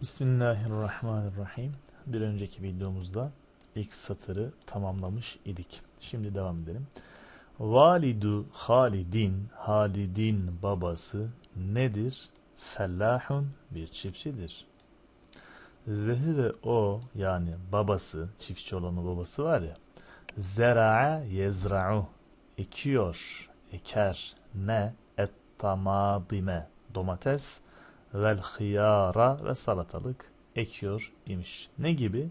Bismillahirrahmanirrahim. Bir önceki videomuzda ilk satırı tamamlamış idik. Şimdi devam edelim. Validu Halidin, Halidin babası nedir? Fellahun bir çiftçidir. Ve ve o yani babası, çiftçi olanı babası var ya. Zera'a yezra'u ekiyor, eker ne? Et tamadime domates vel hıyara ve salatalık ekiyor imiş. Ne gibi?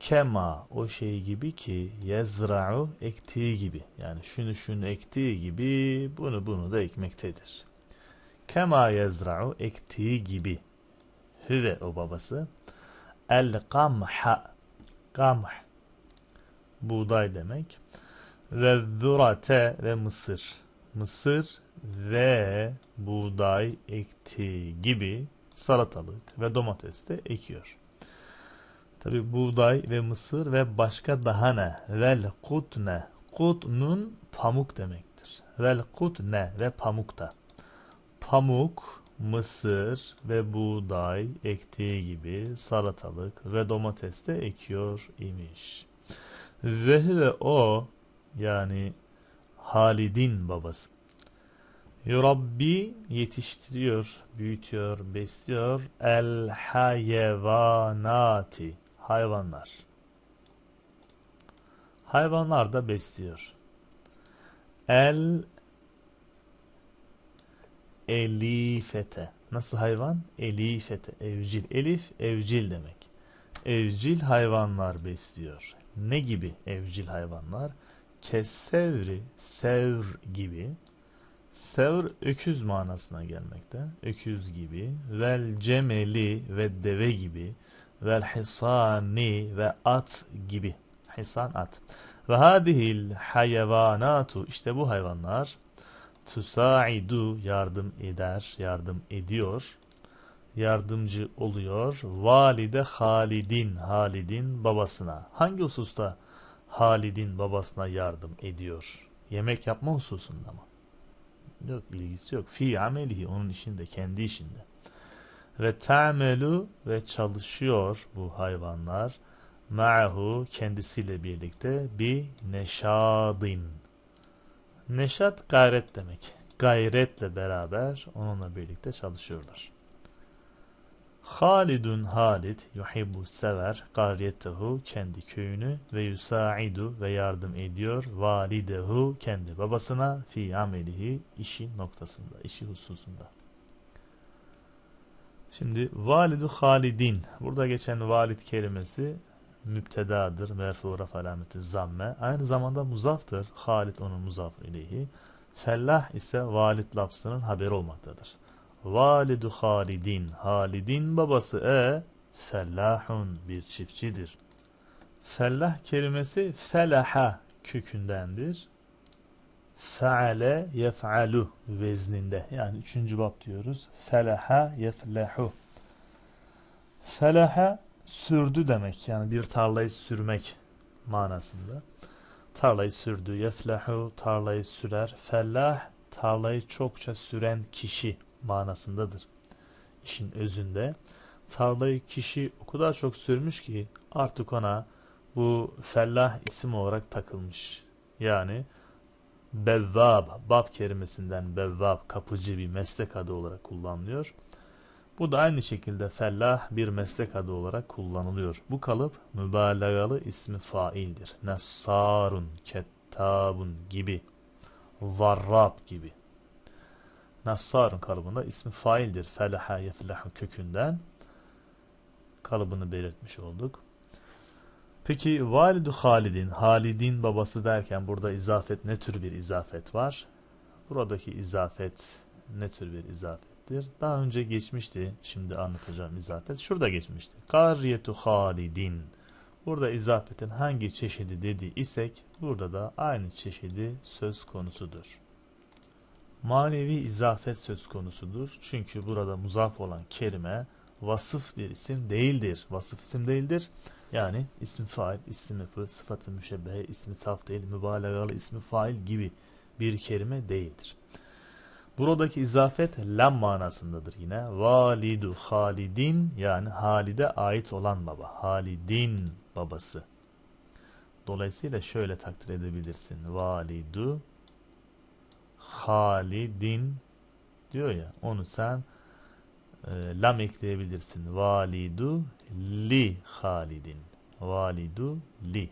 Kema o şey gibi ki yezra'u ektiği gibi. Yani şunu şunu ektiği gibi bunu bunu da ekmektedir. Kema yezra'u ektiği gibi. Hüve o babası. El kamha. Kamh. Buğday demek. Ve zürate ve mısır. Mısır ve buğday ekti gibi salatalık ve domates de ekiyor. Tabi buğday ve mısır ve başka daha ne? Vel kutne. Kutnun pamuk demektir. Vel kutne ve pamuk da. Pamuk, mısır ve buğday ektiği gibi salatalık ve domates de ekiyor imiş. Ve ve o yani Halid'in babası. Rabbi yetiştiriyor, büyütüyor, besliyor. El hayvanati. Hayvanlar. Hayvanlar da besliyor. El elifete. Nasıl hayvan? Elifete. Evcil. Elif evcil demek. Evcil hayvanlar besliyor. Ne gibi evcil hayvanlar? Kesevri, sevr gibi Sevr öküz manasına gelmekte. Öküz gibi. Vel cemeli ve deve gibi. Vel hisani ve at gibi. Hisan at. Ve hadihil hayvanatu. İşte bu hayvanlar tusaidu yardım eder, yardım ediyor. Yardımcı oluyor. Valide Halidin, Halidin babasına. Hangi hususta Halidin babasına yardım ediyor? Yemek yapma hususunda mı? Yok bilgisi yok. Fi amelihi onun işinde, kendi işinde. Ve ta'melu ve çalışıyor bu hayvanlar. Ma'hu kendisiyle birlikte bi neşadin. Neşat gayret demek. Gayretle beraber onunla birlikte çalışıyorlar. Halidun Halid yuhibbu sever gariyetehu kendi köyünü ve yusaidu ve yardım ediyor validehu kendi babasına fi amelihi işi noktasında, işi hususunda. Şimdi validu halidin. Burada geçen valid kelimesi müptedadır. Merfu raf alameti zamme. Aynı zamanda muzaftır. Halid onun muzaf ileyhi. Fellah ise valid lafzının haberi olmaktadır. Validu Halidin. Halidin babası e fellahun bir çiftçidir. Fellah kelimesi felaha kökündendir. Feale yef'alu vezninde. Yani üçüncü bab diyoruz. Felaha yeflehu. Felaha sürdü demek. Yani bir tarlayı sürmek manasında. Tarlayı sürdü. Yeflehu tarlayı sürer. Fellah tarlayı çokça süren kişi manasındadır. İşin özünde tarlayı kişi o kadar çok sürmüş ki artık ona bu fellah isim olarak takılmış. Yani bevvab, bab kelimesinden bevvab, kapıcı bir meslek adı olarak kullanılıyor. Bu da aynı şekilde fellah bir meslek adı olarak kullanılıyor. Bu kalıp mübalağalı ismi faildir. Nessarun, kettabun gibi, varrab gibi. Nassarun kalıbında ismi faildir. Felaha yeflahu kökünden kalıbını belirtmiş olduk. Peki validu Halid'in, Halid'in babası derken burada izafet ne tür bir izafet var? Buradaki izafet ne tür bir izafettir? Daha önce geçmişti. Şimdi anlatacağım izafet. Şurada geçmişti. Kariyetu Halid'in. Burada izafetin hangi çeşidi dedi isek burada da aynı çeşidi söz konusudur manevi izafet söz konusudur. Çünkü burada muzaf olan kelime vasıf bir isim değildir. Vasıf isim değildir. Yani ismi fail, ismi fı, sıfatı müşebbehe, ismi saf değil, mübalağalı ismi fail gibi bir kelime değildir. Buradaki izafet lam manasındadır yine. Validu halidin yani Halide ait olan baba. Halidin babası. Dolayısıyla şöyle takdir edebilirsin. Validu halidin diyor ya onu sen e, lam ekleyebilirsin. Validu li halidin. Validu li.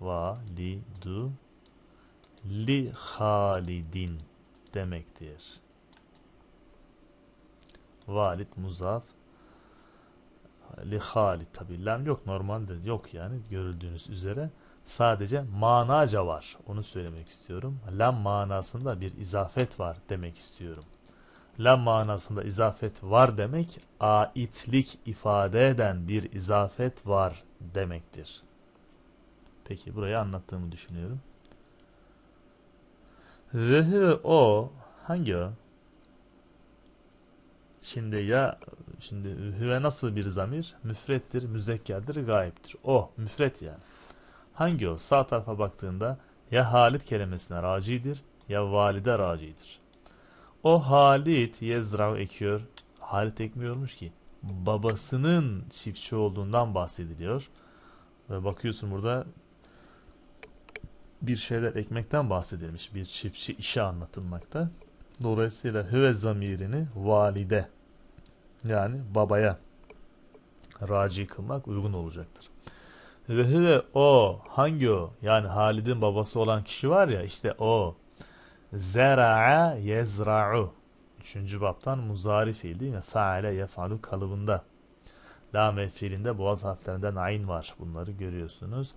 Validu li halidin demektir. Valid muzaf li halid tabi lam yok normalde yok yani görüldüğünüz üzere sadece manaca var. Onu söylemek istiyorum. Lam manasında bir izafet var demek istiyorum. Lam manasında izafet var demek aitlik ifade eden bir izafet var demektir. Peki burayı anlattığımı düşünüyorum. Ve o hangi o? Şimdi ya şimdi hüve nasıl bir zamir? Müfrettir, müzekkerdir, gayiptir. O müfret yani. Hangi o? Sağ tarafa baktığında ya Halit kelimesine racidir ya valide racidir. O Halit Yezdrav ekiyor. Halit ekmiyormuş ki. Babasının çiftçi olduğundan bahsediliyor. Ve bakıyorsun burada bir şeyler ekmekten bahsedilmiş. Bir çiftçi işi anlatılmakta. Dolayısıyla hüve zamirini valide yani babaya raci kılmak uygun olacaktır. Ve hüve o hangi o? Yani Halid'in babası olan kişi var ya işte o. Zera'a yezra'u. Üçüncü baptan muzari fiil değil mi? Faale yefalu kalıbında. La mevfilinde boğaz harflerinden ayn var. Bunları görüyorsunuz.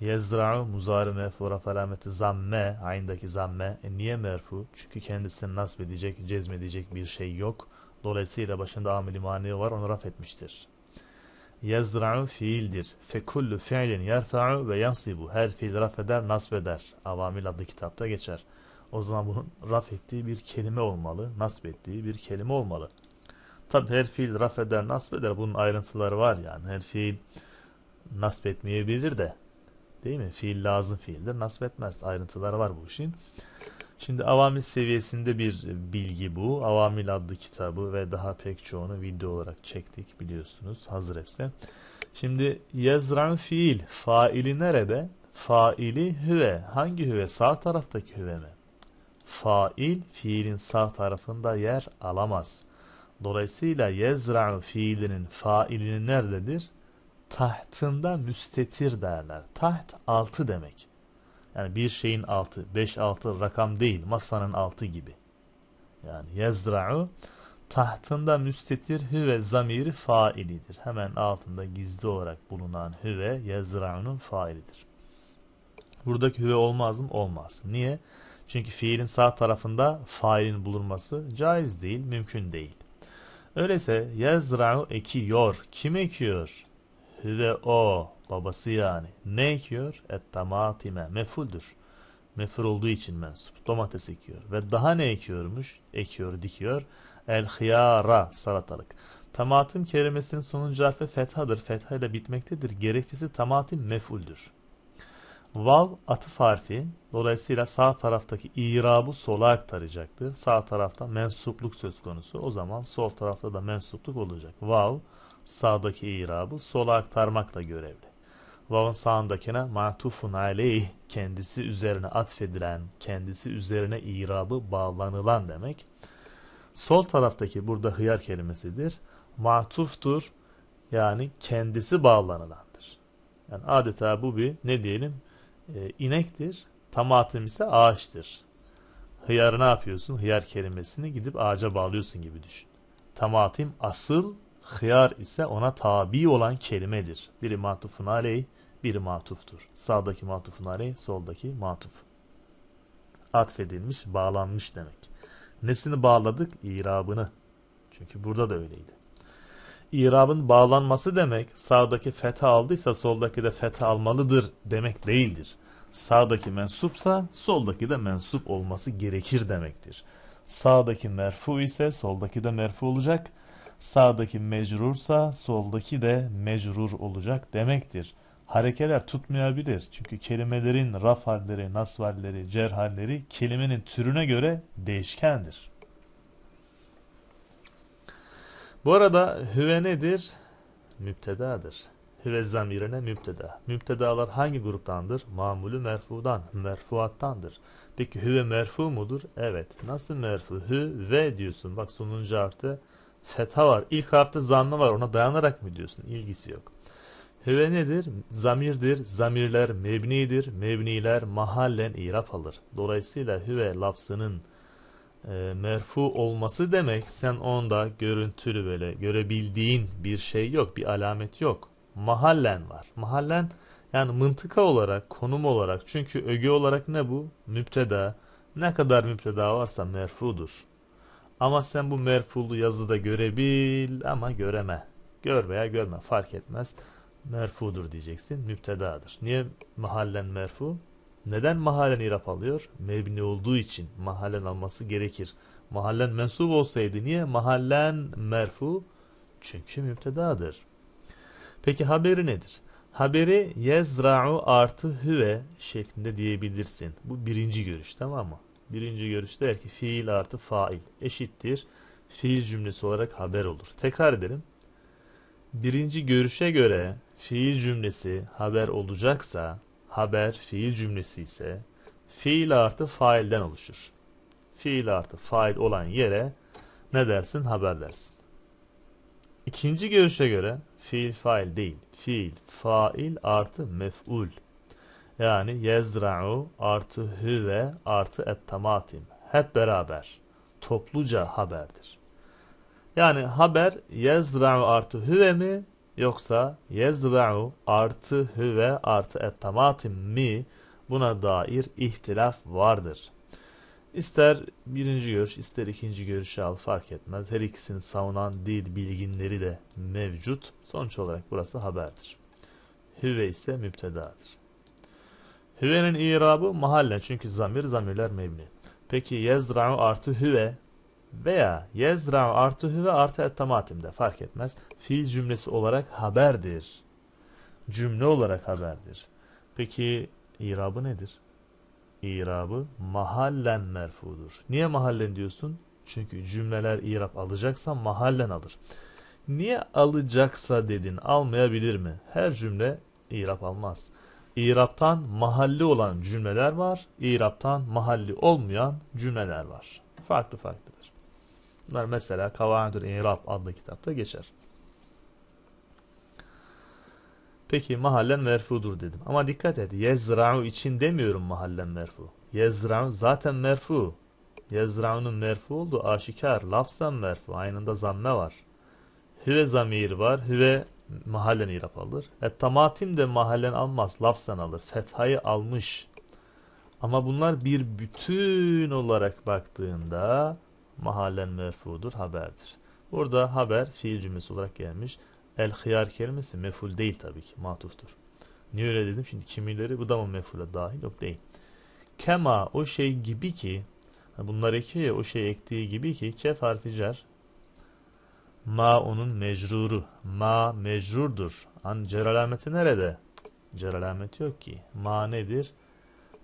Yezra'u muzari mefura felameti zamme. Ayndaki zamme. E niye merfu? Çünkü kendisini nasip edecek, cezmedecek bir şey yok. Dolayısıyla başında amili mani var onu raf etmiştir. Yazra'u fiildir. Fekullu fiilin yerfa'u ve yansibu. Her fiil raf eder, nasb eder. Avamil adlı kitapta geçer. O zaman bunun raf ettiği bir kelime olmalı. Nasb ettiği bir kelime olmalı. Tabi her fiil raf eder, nasb eder. Bunun ayrıntıları var yani. Her fiil nasb etmeyebilir de. Değil mi? Fiil lazım fiildir. Nasb etmez. Ayrıntıları var bu işin. Şimdi avamil seviyesinde bir bilgi bu. Avamil adlı kitabı ve daha pek çoğunu video olarak çektik biliyorsunuz. Hazır hepsi. Şimdi yazran fiil. Faili nerede? Faili hüve. Hangi hüve? Sağ taraftaki hüve mi? Fail fiilin sağ tarafında yer alamaz. Dolayısıyla yezra'u fiilinin failini nerededir? Tahtında müstetir derler. Taht altı demek. Yani bir şeyin altı, beş altı rakam değil, masanın altı gibi. Yani yezra'u tahtında müstetir hüve zamiri failidir. Hemen altında gizli olarak bulunan hüve yezra'unun failidir. Buradaki hüve olmaz mı? Olmaz. Niye? Çünkü fiilin sağ tarafında failin bulunması caiz değil, mümkün değil. Öyleyse yezra'u ekiyor. Kim ekiyor? Hüve o. Babası yani. Ne ekiyor? Ettamatime. Mefuldür. Mefur olduğu için mensup. Domates ekiyor. Ve daha ne ekiyormuş? Ekiyor, dikiyor. El hıyara. Salatalık. Tamatim kelimesinin sonuncu harfi fethadır. Fetha ile bitmektedir. Gerekçesi tamatim mefuldür. Vav atıf harfi. Dolayısıyla sağ taraftaki irabı sola aktaracaktır. Sağ tarafta mensupluk söz konusu. O zaman sol tarafta da mensupluk olacak. Vav sağdaki irabı sola aktarmakla görevli. Vav'ın sağındakine matufun aleyh kendisi üzerine atfedilen, kendisi üzerine irabı bağlanılan demek. Sol taraftaki burada hıyar kelimesidir. Matuftur yani kendisi bağlanılandır. Yani adeta bu bir ne diyelim e, inektir. Tamatım ise ağaçtır. Hıyarı ne yapıyorsun? Hıyar kelimesini gidip ağaca bağlıyorsun gibi düşün. Tamatim asıl hıyar ise ona tabi olan kelimedir. Biri matufun aleyh, biri matuftur. Sağdaki matufun arayı, soldaki matuf. Atfedilmiş, bağlanmış demek. Nesini bağladık? İrabını. Çünkü burada da öyleydi. İrabın bağlanması demek sağdaki fetha aldıysa soldaki de fetha almalıdır demek değildir. Sağdaki mensupsa soldaki de mensup olması gerekir demektir. Sağdaki merfu ise soldaki de merfu olacak. Sağdaki mecrursa soldaki de mecrur olacak demektir harekeler tutmayabilir. Çünkü kelimelerin raf halleri, nas halleri, cer halleri kelimenin türüne göre değişkendir. Bu arada hüve nedir? Mübtedadır. Hüve zamirine mübteda. Mübtedalar hangi gruptandır? Mamulü merfudan, merfuattandır. Peki hüve merfu mudur? Evet. Nasıl merfu? Hü ve diyorsun. Bak sonuncu harfte fetha var. İlk harfte zammı var. Ona dayanarak mı diyorsun? İlgisi yok. Hüve nedir? Zamirdir, zamirler mebnidir, mebniler mahallen irap alır. Dolayısıyla hüve lafzının e, merfu olması demek sen onda görüntülü böyle görebildiğin bir şey yok, bir alamet yok. Mahallen var. Mahallen yani mıntıka olarak, konum olarak çünkü öge olarak ne bu? Müpteda. Ne kadar müpteda varsa merfudur. Ama sen bu merfulu yazıda görebil ama göreme. Gör veya görme fark etmez merfudur diyeceksin. Müptedadır. Niye mahallen merfu? Neden mahallen irap alıyor? Mebni olduğu için mahallen alması gerekir. Mahallen mensup olsaydı niye? Mahallen merfu. Çünkü müptedadır. Peki haberi nedir? Haberi yezra'u artı hüve şeklinde diyebilirsin. Bu birinci görüş tamam mı? Birinci görüş der ki fiil artı fail eşittir. Fiil cümlesi olarak haber olur. Tekrar edelim. Birinci görüşe göre fiil cümlesi haber olacaksa, haber fiil cümlesi ise fiil artı failden oluşur. Fiil artı fail olan yere ne dersin? Haber dersin. İkinci görüşe göre fiil fail değil. Fiil fail artı mef'ul. Yani yezra'u artı hüve artı ettamatim. Hep beraber topluca haberdir. Yani haber yezra'u artı hüve mi yoksa yezra'u artı hüve artı ettamatim mi buna dair ihtilaf vardır. İster birinci görüş ister ikinci görüşü al fark etmez. Her ikisini savunan dil bilginleri de mevcut. Sonuç olarak burası haberdir. Hüve ise müptedadır. Hüvenin irabı mahalle çünkü zamir zamirler mebni. Peki yezra'u artı hüve veya yezra artı ve artı ettamatimde fark etmez. Fiil cümlesi olarak haberdir. Cümle olarak haberdir. Peki irabı nedir? İrabı mahallen merfudur. Niye mahallen diyorsun? Çünkü cümleler irab alacaksa mahallen alır. Niye alacaksa dedin almayabilir mi? Her cümle irab almaz. İraptan mahalli olan cümleler var. İraptan mahalli olmayan cümleler var. Farklı farklıdır. Bunlar mesela Kavaidül İrab adlı kitapta geçer. Peki mahallen merfudur dedim. Ama dikkat et. Yezra'u için demiyorum mahallen merfu. Yezra'u zaten merfu. Yezra'unun merfu olduğu aşikar. Lafzan merfu. Aynında zamme var. Hüve zamir var. Hüve mahallen irap alır. E tamatim de mahallen almaz. Lafzan alır. Fethayı almış. Ama bunlar bir bütün olarak baktığında mahallen merfudur, haberdir. Burada haber fiil cümlesi olarak gelmiş. El hıyar kelimesi meful değil tabii ki, matuftur. Niye öyle dedim? Şimdi kimileri bu da mı mefule dahil? Yok değil. Kema o şey gibi ki bunlar iki ya o şey ektiği gibi ki kef harfi cer ma onun mecruru ma mecrurdur. An cer alameti nerede? Cer alameti yok ki. Ma nedir?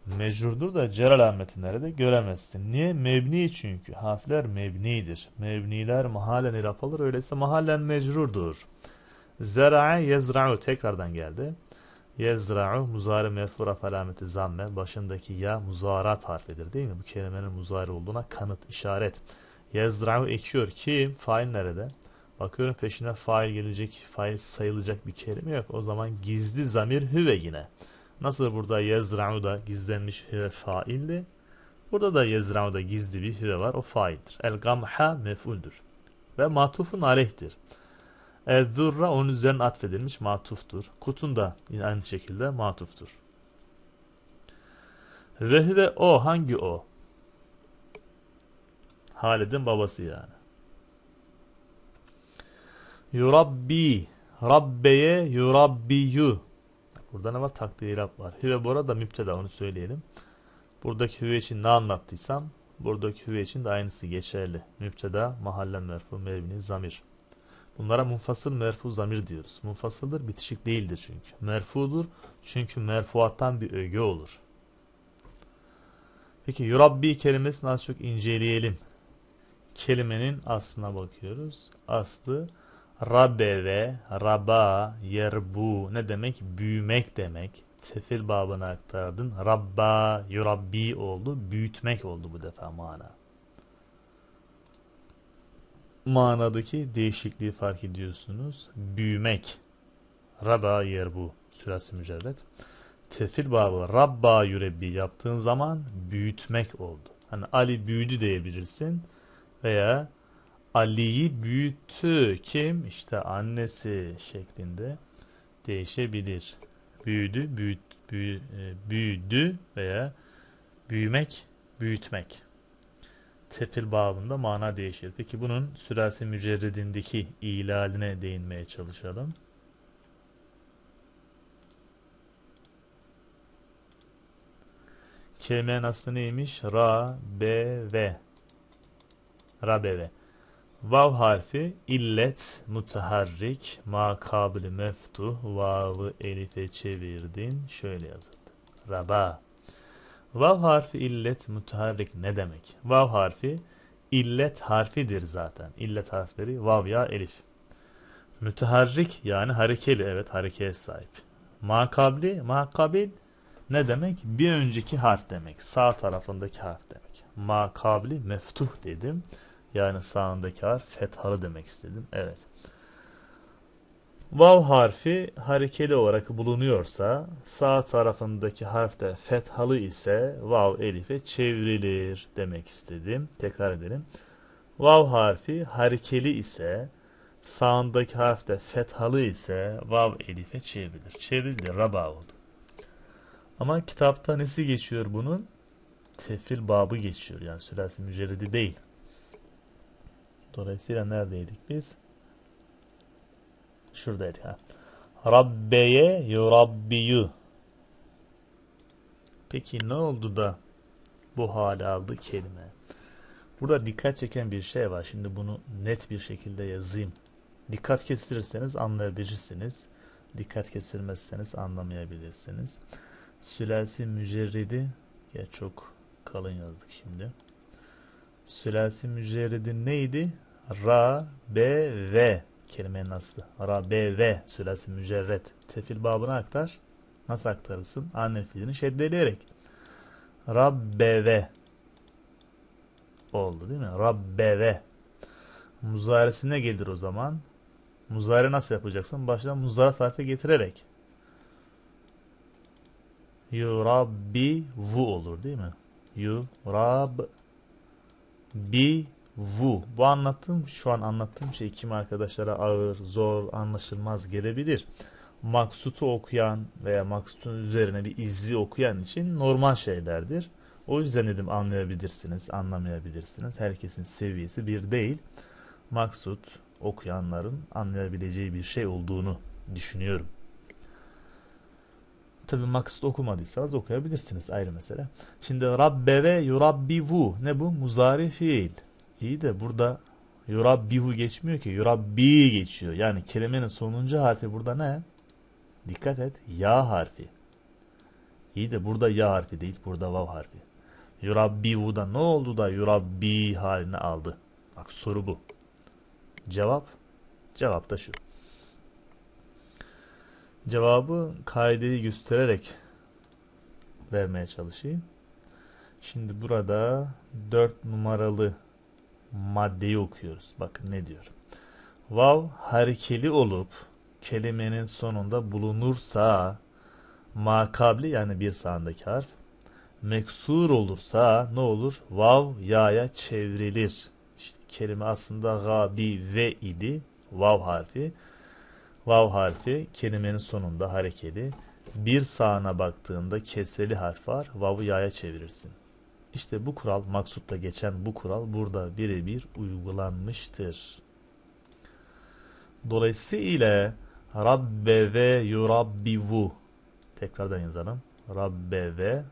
mecrurdur da cer alameti nerede göremezsin. Niye? Mebni çünkü. Harfler mebnidir. Mebniler mahallen irap alır. Öyleyse mahallen mecrurdur. Zera'a yezra'u tekrardan geldi. Yezra'u muzari mefura alameti zamme. Başındaki ya muzarat harfidir değil mi? Bu kelimenin muzari olduğuna kanıt, işaret. Yezra'u ekiyor ki fail nerede? Bakıyorum peşine fail gelecek, fail sayılacak bir kelime yok. O zaman gizli zamir hüve yine. Nasıl burada yezra'u da gizlenmiş hüve faildi. Burada da yezra'u da gizli bir hüve var. O faildir. El gamha mef'uldür. Ve matufun aleyhtir. El zurra onun üzerine atfedilmiş matuftur. Kutun da yine aynı şekilde matuftur. Ve hüve o hangi o? Halid'in babası yani. Yurabbi Rabbe'ye yurabbiyu Burada ne var? Takdirat var. Hüve Bora da müpteda onu söyleyelim. Buradaki hüve için ne anlattıysam buradaki hüve için de aynısı geçerli. Müpteda, mahallen merfu, mevni, zamir. Bunlara munfasıl merfu zamir diyoruz. Munfasıldır bitişik değildir çünkü. Merfudur çünkü merfuattan bir öge olur. Peki yurabbi kelimesini az çok inceleyelim. Kelimenin aslına bakıyoruz. Aslı Rabeve, raba, yerbu ne demek? Büyümek demek. Sefil babını aktardın. Rabba, yurabbi oldu. Büyütmek oldu bu defa mana. Manadaki değişikliği fark ediyorsunuz. Büyümek. Raba, yerbu. Süresi mücerret. Tefil babı Rabba yürebbi yaptığın zaman büyütmek oldu. Hani Ali büyüdü diyebilirsin veya Ali'yi büyüttü kim? İşte annesi şeklinde değişebilir. Büyüdü, büyüt, büyü, e, büyüdü veya büyümek, büyütmek. Tefil babında mana değişir. Peki bunun sürasi mücerredindeki ilaline değinmeye çalışalım. Kelimenin aslı neymiş? Ra, be, ve. Ra, be, ve. Vav harfi illet, mutaharrik, makabil meftu, vavı elife çevirdin. Şöyle yazıldı. Raba. Vav harfi illet, mutaharrik ne demek? Vav harfi illet harfidir zaten. İllet harfleri vav ya elif. Müteharrik yani harekeli evet harekeye sahip. Makabli, makabil ne demek? Bir önceki harf demek. Sağ tarafındaki harf demek. Makabli meftuh dedim. Yani sağındaki harf fethalı demek istedim. Evet. Vav harfi harekeli olarak bulunuyorsa sağ tarafındaki harfte fethalı ise vav elife çevrilir demek istedim. Tekrar edelim. Vav harfi harekeli ise sağındaki harfte fethalı ise vav elife çevrilir. Çevrildi raba oldu. Ama kitapta nesi geçiyor bunun? Tefil babı geçiyor. Yani sülasi mücerredi değil. Dolayısıyla neredeydik biz? Şuradaydık. Ha. Rabbeye yurabbiyu. Peki ne oldu da bu hale aldı kelime? Burada dikkat çeken bir şey var. Şimdi bunu net bir şekilde yazayım. Dikkat kestirirseniz anlayabilirsiniz. Dikkat kesilmezseniz anlamayabilirsiniz. Sülasi mücerridi ya çok kalın yazdık şimdi. Sülasi mücerridi neydi? ra, be, ve kelimenin aslı. Ra, be, ve sülasi mücerret. Tefil babına aktar. Nasıl aktarırsın? Anne fiilini şeddeleyerek. Rabbeve oldu değil mi? Rabbeve. Muzaresi ne gelir o zaman? Muzare nasıl yapacaksın? Başta muzare harfi getirerek. Yu rabbi vu olur değil mi? Yu rab bi Wu. Bu anlattığım, şu an anlattığım şey kim arkadaşlara ağır, zor, anlaşılmaz gelebilir. Maksut'u okuyan veya Maksut'un üzerine bir izi okuyan için normal şeylerdir. O yüzden dedim anlayabilirsiniz, anlamayabilirsiniz. Herkesin seviyesi bir değil. Maksut okuyanların anlayabileceği bir şey olduğunu düşünüyorum. Tabii maksut okumadıysanız okuyabilirsiniz ayrı mesele. Şimdi Rabbe ve Yurabbi yurabbivu ne bu? Muzari fiil. İyi de burada yurabbihu geçmiyor ki. Yurabbi geçiyor. Yani kelimenin sonuncu harfi burada ne? Dikkat et. Ya harfi. İyi de burada ya harfi değil. Burada vav harfi. da ne oldu da yurabbi haline aldı? Bak soru bu. Cevap? Cevap da şu. Cevabı kaideyi göstererek vermeye çalışayım. Şimdi burada 4 numaralı maddeyi okuyoruz. Bakın ne diyor. Vav harekeli olup kelimenin sonunda bulunursa makabli yani bir sağındaki harf meksur olursa ne olur? Vav yaya çevrilir. İşte kelime aslında gabi ve idi. Vav harfi. Vav harfi kelimenin sonunda harekeli. Bir sağına baktığında kesreli harf var. Vav'ı yaya çevirirsin. İşte bu kural maksutla geçen bu kural burada birebir uygulanmıştır. Dolayısıyla Rabbe ve yurabbivu tekrardan yazalım. Rabbe ve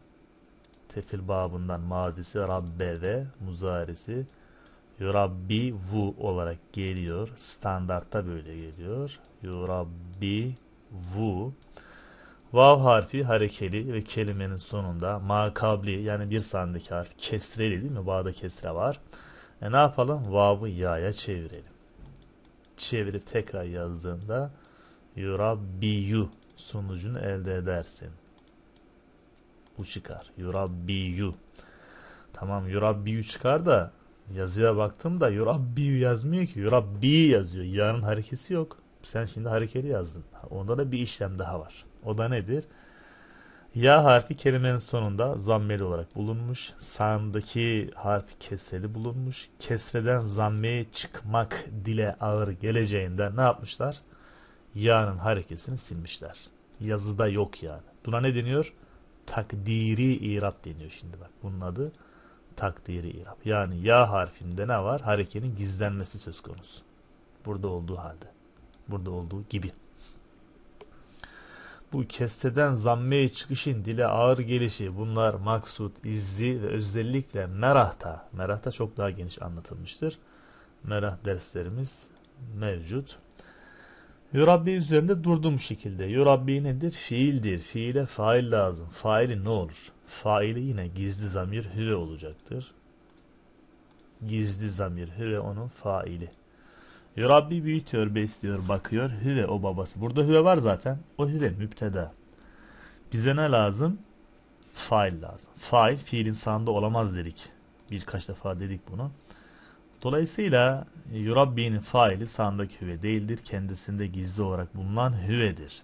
tefil babından mazisi Rabbe ve muzarisi vu olarak geliyor. Standartta böyle geliyor. yurabbi vu. Vav harfi harekeli ve kelimenin sonunda makabli yani bir sandık harf kestreli değil mi? Bağda kesre var. E ne yapalım? Vav'ı ya'ya çevirelim. Çevirip tekrar yazdığında yurabbiyu sonucunu elde edersin. Bu çıkar. Yurabbiyu. Tamam yurabbiyu çıkar da yazıya baktım da yurabbiyu yazmıyor ki. Yurabbi yazıyor. Ya'nın harekesi yok. Sen şimdi harekeli yazdın. Onda da bir işlem daha var. O da nedir? Ya harfi kelimenin sonunda zammeli olarak bulunmuş. Sağındaki harf keseli bulunmuş. Kesreden zammeye çıkmak dile ağır geleceğinden ne yapmışlar? Ya'nın harekesini silmişler. Yazıda yok yani. Buna ne deniyor? Takdiri irap deniyor şimdi bak. Bunun adı takdiri irap. Yani ya harfinde ne var? Harekenin gizlenmesi söz konusu. Burada olduğu halde. Burada olduğu gibi. Bu kesteden zammeye çıkışın dile ağır gelişi bunlar maksut, izzi ve özellikle merahta. Merahta çok daha geniş anlatılmıştır. Merah derslerimiz mevcut. Yurabbi üzerinde durduğum şekilde. Yurabbi nedir? Fiildir. Fiile fail lazım. Faili ne olur? Faili yine gizli zamir hüve olacaktır. Gizli zamir hüve onun faili. Rabbi büyütüyor, besliyor, bakıyor. Hüve o babası. Burada hüve var zaten. O hüve müpteda. Bize ne lazım? Fail lazım. Fail fiil insanda olamaz dedik. Birkaç defa dedik bunu. Dolayısıyla Yurabbi'nin faili sandaki hüve değildir. Kendisinde gizli olarak bulunan hüvedir.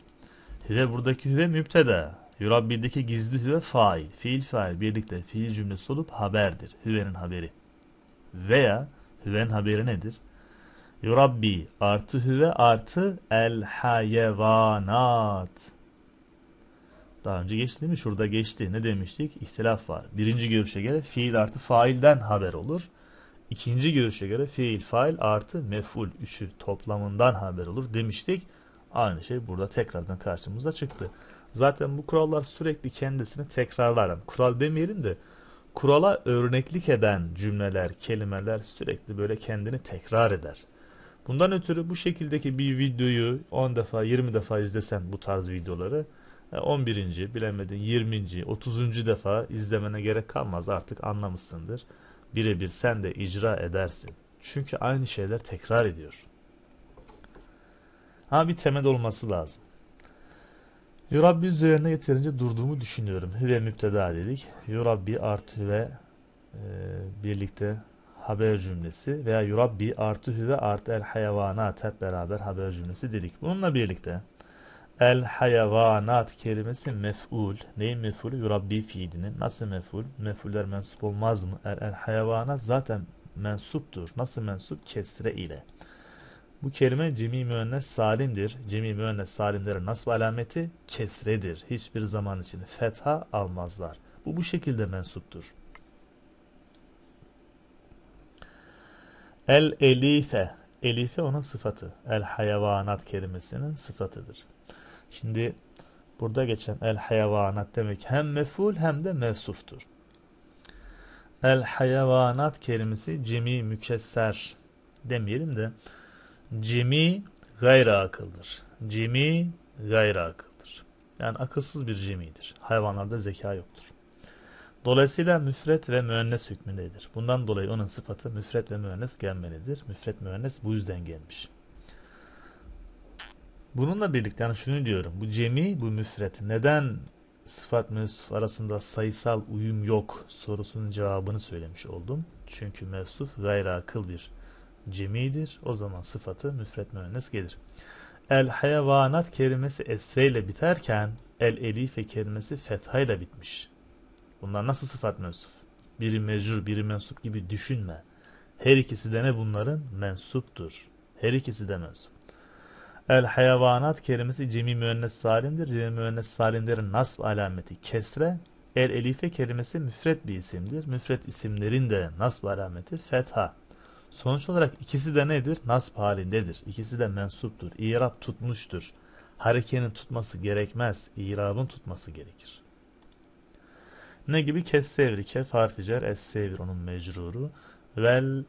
Hüve buradaki hüve müpteda. Yurabbi'deki gizli hüve fail. Fiil fail birlikte fiil cümlesi olup haberdir. Hüvenin haberi. Veya hüven haberi nedir? Yurabbi artı hüve artı el hayvanat. Daha önce geçti değil mi? Şurada geçti. Ne demiştik? İhtilaf var. Birinci görüşe göre fiil artı failden haber olur. İkinci görüşe göre fiil fail artı meful üçü toplamından haber olur demiştik. Aynı şey burada tekrardan karşımıza çıktı. Zaten bu kurallar sürekli kendisini tekrarlar. kural demeyelim de kurala örneklik eden cümleler, kelimeler sürekli böyle kendini tekrar eder. Bundan ötürü bu şekildeki bir videoyu 10 defa 20 defa izlesen bu tarz videoları 11. E, bilemedin 20. 30. defa izlemene gerek kalmaz artık anlamışsındır. Birebir sen de icra edersin. Çünkü aynı şeyler tekrar ediyor. Ama bir temel olması lazım. Yurabbi üzerine yeterince durduğumu düşünüyorum. Hüve müpteda dedik. Yurabbi artı ve e, birlikte haber cümlesi veya yurabbi artı hüve artı el hayvanat hep beraber haber cümlesi dedik. Bununla birlikte el hayvanat kelimesi mef'ul. Neyin mef'ulü? Yurabbi fiilinin. Nasıl mef'ul? Mef'uller mensup olmaz mı? El, el hayvanat zaten mensuptur. Nasıl mensup? Kesre ile. Bu kelime cemi müennes salimdir. Cemi müennes salimlerin nasıl alameti? Kesredir. Hiçbir zaman için fetha almazlar. Bu bu şekilde mensuptur. El elife. Elife onun sıfatı. El hayvanat kelimesinin sıfatıdır. Şimdi burada geçen el hayvanat demek hem meful hem de mevsuftur. El hayvanat kelimesi cemi mükesser demeyelim de cemi gayri akıldır. Cemi gayri akıldır. Yani akılsız bir cemidir. Hayvanlarda zeka yoktur. Dolayısıyla müfret ve müennes hükmündedir. Bundan dolayı onun sıfatı müfret ve müennes gelmelidir. Müfret müennes bu yüzden gelmiş. Bununla birlikte yani şunu diyorum. Bu cemi, bu müfret. Neden sıfat mevsuf arasında sayısal uyum yok sorusunun cevabını söylemiş oldum. Çünkü mevsuf gayri akıl bir cemidir. O zaman sıfatı müfret müennes gelir. El hayvanat kelimesi esreyle biterken el elife kelimesi fethayla bitmiş. Bunlar nasıl sıfat mensup? Biri mecrur, biri mensup gibi düşünme. Her ikisi de ne bunların? Mensuptur. Her ikisi de mensup. El hayvanat kelimesi cemi müennes salimdir. Cemi müennes salimlerin nasb alameti kesre. El elife kelimesi müfret bir isimdir. Müfret isimlerin de nasıl alameti fetha. Sonuç olarak ikisi de nedir? Nasb halindedir. İkisi de mensuptur. İrab tutmuştur. Harekenin tutması gerekmez. İrabın tutması gerekir. Ne gibi? Kessevri, kef harfi cer, essevir onun mecruru. Vel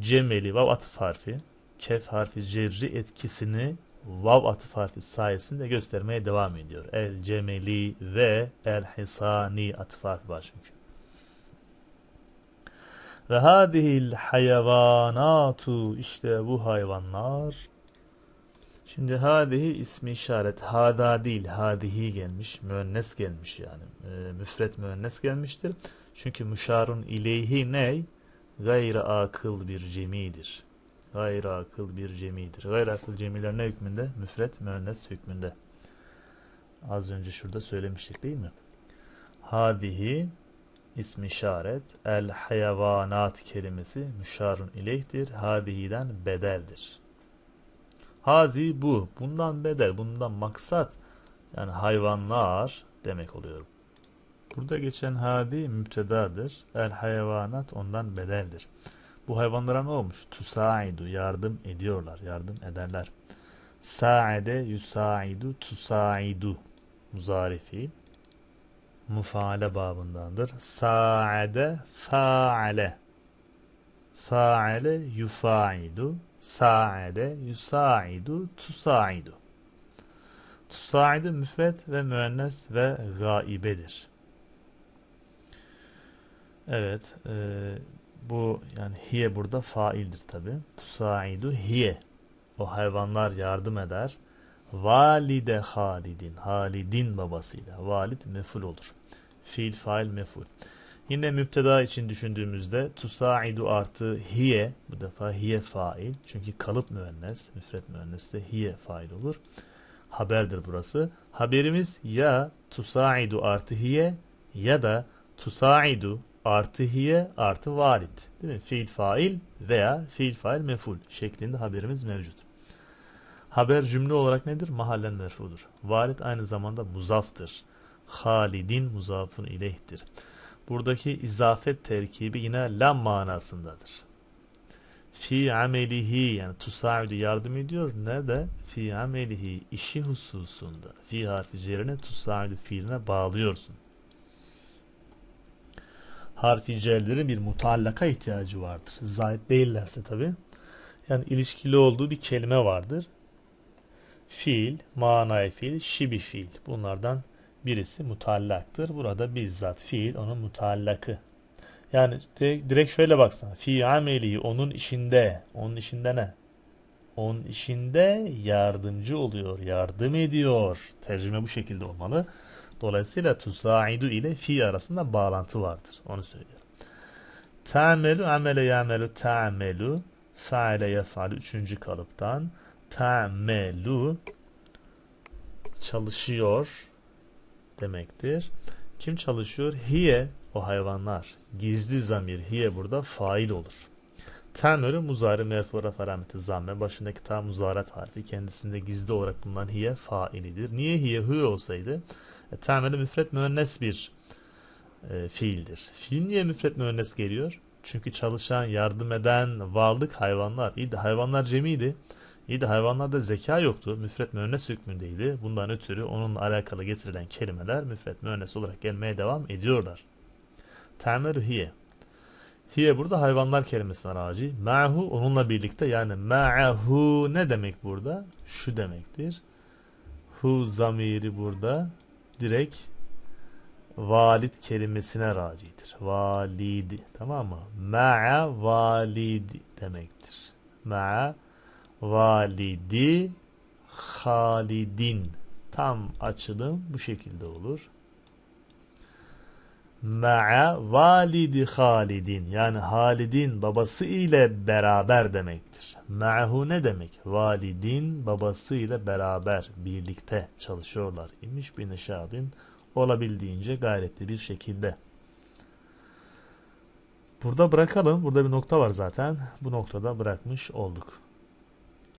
cemeli, vav atıf harfi. Kef harfi cerri etkisini vav atıf harfi sayesinde göstermeye devam ediyor. El cemeli ve el hisani atıf harfi var çünkü. Ve hadihil hayvanatu işte bu hayvanlar Şimdi hadihi ismi işaret. Hada değil hadihi gelmiş. Müennes gelmiş yani. E, müfret müennes gelmiştir. Çünkü müşarun ileyhi ney? Gayrı akıl bir cemidir. Gayrı akıl bir cemidir. Gayrı akıl cemiler ne hükmünde? Müfret müennes hükmünde. Az önce şurada söylemiştik değil mi? Hadihi ismi işaret. El hayvanat kelimesi müşarun ileyhtir. Hadihiden bedeldir. Hazi bu. Bundan bedel, bundan maksat yani hayvanlar demek oluyorum. Burada geçen hadi müptedadır. El hayvanat ondan bedeldir. Bu hayvanlara ne olmuş? Tusaidu yardım ediyorlar, yardım ederler. Sa'ede yusaidu tusaidu muzarifi fiil. Mufaale babındandır. Sa'ede faale. Faale yufaidu Sa'ede, yusa'idu, tusa'idu. Tusa'idu müfret ve müennes ve gaibedir. Evet, e, bu yani hiye burada faildir tabi. Tusaidu hiye. O hayvanlar yardım eder. Valide Halidin. Halidin babasıyla. Valid meful olur. Fiil, fail, meful. Yine müpteda için düşündüğümüzde tusaidu artı hiye bu defa hiye fail. Çünkü kalıp müennes, müfret müennes de hiye fail olur. Haberdir burası. Haberimiz ya tusaidu artı hiye ya da tusaidu artı hiye artı varit. Değil mi? Fiil fail veya fiil fail meful şeklinde haberimiz mevcut. Haber cümle olarak nedir? Mahallen merfudur. Varit aynı zamanda muzaftır. Halidin muzafun ilehtir buradaki izafet terkibi yine lam manasındadır. Fi amelihi yani tusaidu yardım ediyor. ne de Fi amelihi işi hususunda. Fi harfi cerine tusaidu fiiline bağlıyorsun. Harfi cerlerin bir mutallaka ihtiyacı vardır. Zahit değillerse tabi. Yani ilişkili olduğu bir kelime vardır. Fiil, manayı fiil, şibi fiil. Bunlardan birisi mutallaktır. Burada bizzat fiil onun mutallakı. Yani direkt şöyle baksana. Fi ameli onun işinde. Onun işinde ne? Onun işinde yardımcı oluyor. Yardım ediyor. Tercüme bu şekilde olmalı. Dolayısıyla tusaidu ile fi arasında bağlantı vardır. Onu söylüyorum. Ta'melu amele ya'melu ta'melu faile yef'alu üçüncü kalıptan ta'melu çalışıyor demektir. Kim çalışıyor? Hiye o hayvanlar. Gizli zamir hiye burada fail olur. Tamörü muzari merfura farameti zamme. Başındaki tam muzarat harfi kendisinde gizli olarak bulunan hiye failidir. Niye hiye hü olsaydı? E, tamörü müfret müennes bir e, fiildir. Fiil niye müfret müennes geliyor? Çünkü çalışan, yardım eden, varlık hayvanlar. İyi de hayvanlar cemiydi. İyi de hayvanlarda zeka yoktu. Müfret müennes hükmündeydi. Bundan ötürü onunla alakalı getirilen kelimeler müfret müennes olarak gelmeye devam ediyorlar. Temer hiye. Hiye burada hayvanlar kelimesine raci. Ma'hu onunla birlikte yani ma'hu ne demek burada? Şu demektir. Hu zamiri burada direkt valid kelimesine racidir. Validi. Tamam mı? Ma'a validi demektir. Ma'a validi halidin. Tam açılım bu şekilde olur. Ma'a validi halidin. Yani halidin babası ile beraber demektir. Ma'hu ne demek? Validin babası ile beraber birlikte çalışıyorlar. imiş bir neşadin olabildiğince gayretli bir şekilde. Burada bırakalım. Burada bir nokta var zaten. Bu noktada bırakmış olduk.